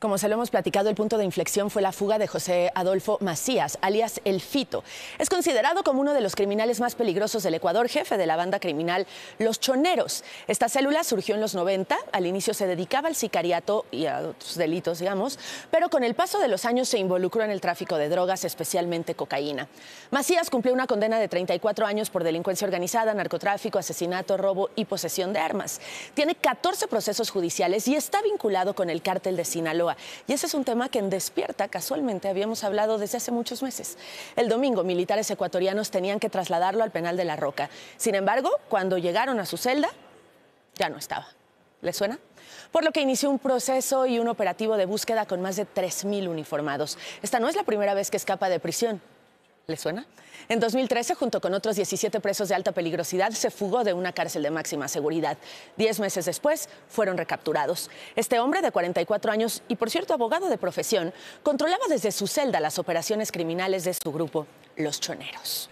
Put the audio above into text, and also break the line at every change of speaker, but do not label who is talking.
Como se lo hemos platicado, el punto de inflexión fue la fuga de José Adolfo Macías, alias El Fito. Es considerado como uno de los criminales más peligrosos del Ecuador, jefe de la banda criminal Los Choneros. Esta célula surgió en los 90, al inicio se dedicaba al sicariato y a otros delitos, digamos, pero con el paso de los años se involucró en el tráfico de drogas, especialmente cocaína. Macías cumplió una condena de 34 años por delincuencia organizada, narcotráfico, asesinato, robo y posesión de armas. Tiene 14 procesos judiciales y está vinculado con el cártel de Sinaloa y ese es un tema que en Despierta casualmente habíamos hablado desde hace muchos meses. El domingo militares ecuatorianos tenían que trasladarlo al penal de la Roca. Sin embargo, cuando llegaron a su celda, ya no estaba. ¿Le suena? Por lo que inició un proceso y un operativo de búsqueda con más de 3.000 uniformados. Esta no es la primera vez que escapa de prisión. ¿Le suena? En 2013, junto con otros 17 presos de alta peligrosidad, se fugó de una cárcel de máxima seguridad. Diez meses después, fueron recapturados. Este hombre de 44 años y, por cierto, abogado de profesión, controlaba desde su celda las operaciones criminales de su grupo,
Los Choneros.